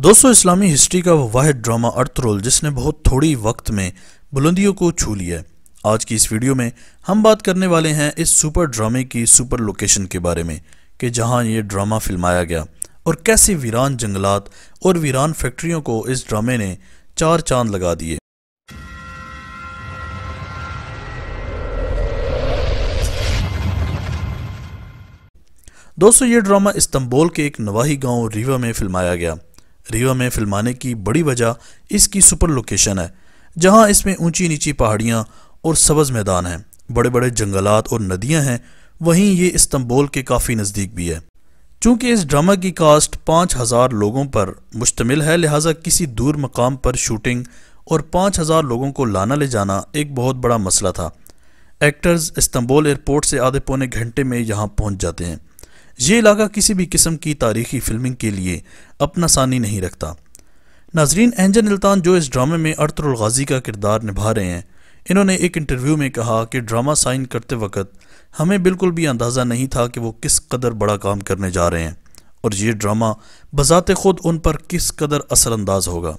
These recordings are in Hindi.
दोस्तों इस्लामी हिस्ट्री का वह वाहिद ड्रामा अर्थरोल जिसने बहुत थोड़ी वक्त में बुलंदियों को छू लिया है आज की इस वीडियो में हम बात करने वाले हैं इस सुपर ड्रामे की सुपर लोकेशन के बारे में कि जहां ये ड्रामा फिल्माया गया और कैसे वीरान जंगलात और वीरान फैक्ट्रियों को इस ड्रामे ने चार चांद लगा दिए दोस्तों ये ड्रामा इस्तंबोल के एक नवाही गांव रीवा में फिल्माया गया रीवा में फिल्माने की बड़ी वजह इसकी सुपर लोकेशन है जहाँ इसमें ऊंची नीची पहाड़ियाँ और सब्ज़ मैदान हैं बड़े बड़े जंगलात और नदियाँ हैं वहीं ये इस्तंबोल के काफ़ी नज़दीक भी है चूँकि इस ड्रामा की कास्ट पाँच हज़ार लोगों पर मुश्तमिल है लिहाजा किसी दूर मकाम पर शूटिंग और पाँच हज़ार लोगों को लाना ले जाना एक बहुत बड़ा मसला था एक्टर्स इस्तंबोल एयरपोर्ट से आधे पौने घंटे में यहाँ पहुँच जाते हैं ये इलाका किसी भी किस्म की तारीखी फिल्मिंग के लिए अपना सानी नहीं रखता नाजरीन एंजन अल्तान जो इस ड्रामे में अर्तरुल गाजी का किरदार निभा रहे हैं इन्होंने एक इंटरव्यू में कहा कि ड्रामा साइन करते वक्त हमें बिल्कुल भी अंदाज़ा नहीं था कि वो किस कदर बड़ा काम करने जा रहे हैं और ये ड्रामा बजात खुद उन पर किस कदर असरानंदाज होगा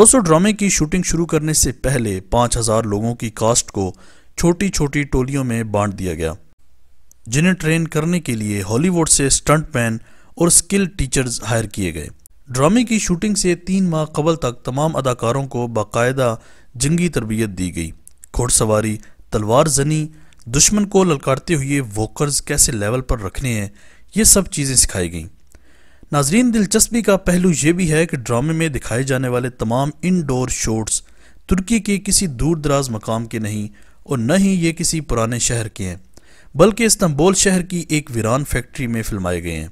दोस्तों ड्रामे की शूटिंग शुरू करने से पहले पाँच हज़ार लोगों की कास्ट को छोटी छोटी टोलियों में बांट दिया गया जिन्हें ट्रेन करने के लिए हॉलीवुड से स्टंटमैन और स्किल टीचर्स हायर किए गए ड्रामे की शूटिंग से तीन माह कबल तक तमाम अदाकारों को बाकायदा जंगी तरबियत दी गई घोड़सवारी तलवार जनी दुश्मन को ललकारते हुए वोकर्स कैसे लेवल पर रखने हैं ये सब चीज़ें सिखाई गई नाजरीन दिलचस्पी का पहलू ये भी है कि ड्रामे में दिखाए जाने वाले तमाम इनडोर शॉट्स तुर्की के किसी दूर दराज मकाम के नहीं और न ही ये किसी पुराने शहर के हैं बल्कि इस्तंबोल शहर की एक वीरान फैक्ट्री में फिल्माए गए हैं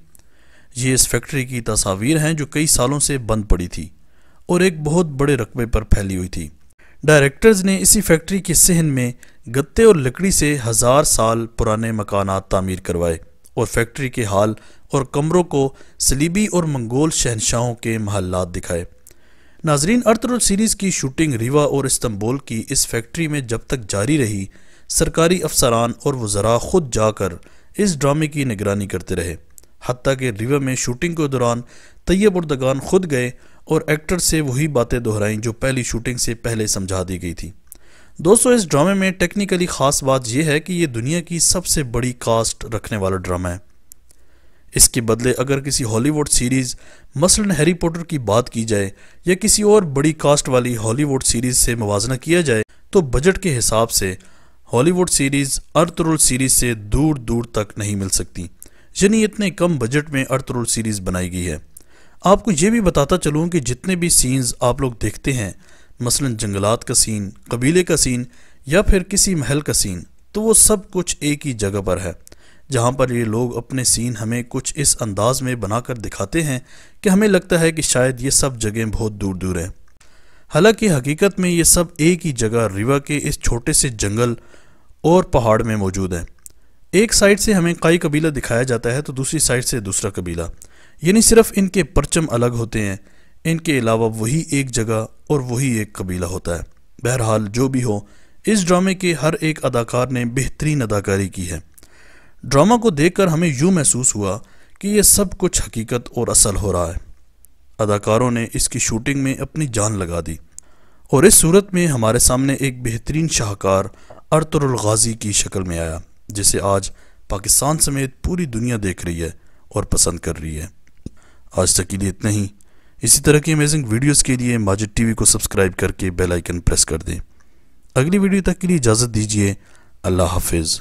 ये इस फैक्ट्री की तस्वीर हैं जो कई सालों से बंद पड़ी थी और एक बहुत बड़े रकबे पर फैली हुई थी डायरेक्टर्स ने इसी फैक्ट्री के सहन में गत्ते और लकड़ी से हज़ार साल पुराने मकानात तामीर करवाए और फैक्ट्री के हाल और कमरों को सलीबी और मंगोल शहनशाहों के महल्लात दिखाए नाजरीन अर्तरुल सीरीज़ की शूटिंग रिवा और इस्तंबोल की इस फैक्ट्री में जब तक जारी रही सरकारी अफसरान और वज़रा खुद जाकर इस ड्रामे की निगरानी करते रहे हती कि रिवर में शूटिंग के दौरान तैयब और दगान खुद गए और एक्टर से वही बातें दोहराई जो पहली शूटिंग से पहले समझा दी गई थी दोस्तों इस ड्रामे में टेक्निकली ख़ास बात यह है कि ये दुनिया की सबसे बड़ी कास्ट रखने वाला ड्रामा है इसके बदले अगर किसी हॉलीवुड सीरीज़ मसलन हैरी पॉटर की बात की जाए या किसी और बड़ी कास्ट वाली हॉलीवुड सीरीज़ से मुवजना किया जाए तो बजट के हिसाब से हॉलीवुड सीरीज़ अर्थरुल सीरीज़ से दूर दूर तक नहीं मिल सकती यानी इतने कम बजट में अर्थरुल सीरीज़ बनाई गई है आपको ये भी बताता चलूँ कि जितने भी सीन्स आप लोग देखते हैं मसलन जंगलात का सीन कबीले का सीन या फिर किसी महल का सीन तो वो सब कुछ एक ही जगह पर है जहाँ पर ये लोग अपने सीन हमें कुछ इस अंदाज में बनाकर दिखाते हैं कि हमें लगता है कि शायद ये सब जगह बहुत दूर दूर हैं हालांकि हकीकत में ये सब एक ही जगह रिवा के इस छोटे से जंगल और पहाड़ में मौजूद है एक साइड से हमें कई कबीला दिखाया जाता है तो दूसरी साइड से दूसरा कबीला यानी सिर्फ इनके परचम अलग होते हैं इनके अलावा वही एक जगह और वही एक कबीला होता है बहरहाल जो भी हो इस ड्रामे के हर एक अदाकार ने बेहतरीन अदाकारी की है ड्रामा को देखकर हमें यूँ महसूस हुआ कि यह सब कुछ हकीकत और असल हो रहा है अदाकारों ने इसकी शूटिंग में अपनी जान लगा दी और इस सूरत में हमारे सामने एक बेहतरीन शाहकार गाजी की शक्ल में आया जिसे आज पाकिस्तान समेत पूरी दुनिया देख रही है और पसंद कर रही है आज तक के लिए इतना ही इसी तरह की अमेजिंग वीडियोस के लिए माजिद टीवी को सब्सक्राइब करके बेल आइकन प्रेस कर दें अगली वीडियो तक के लिए इजाज़त दीजिए अल्लाह हाफिज़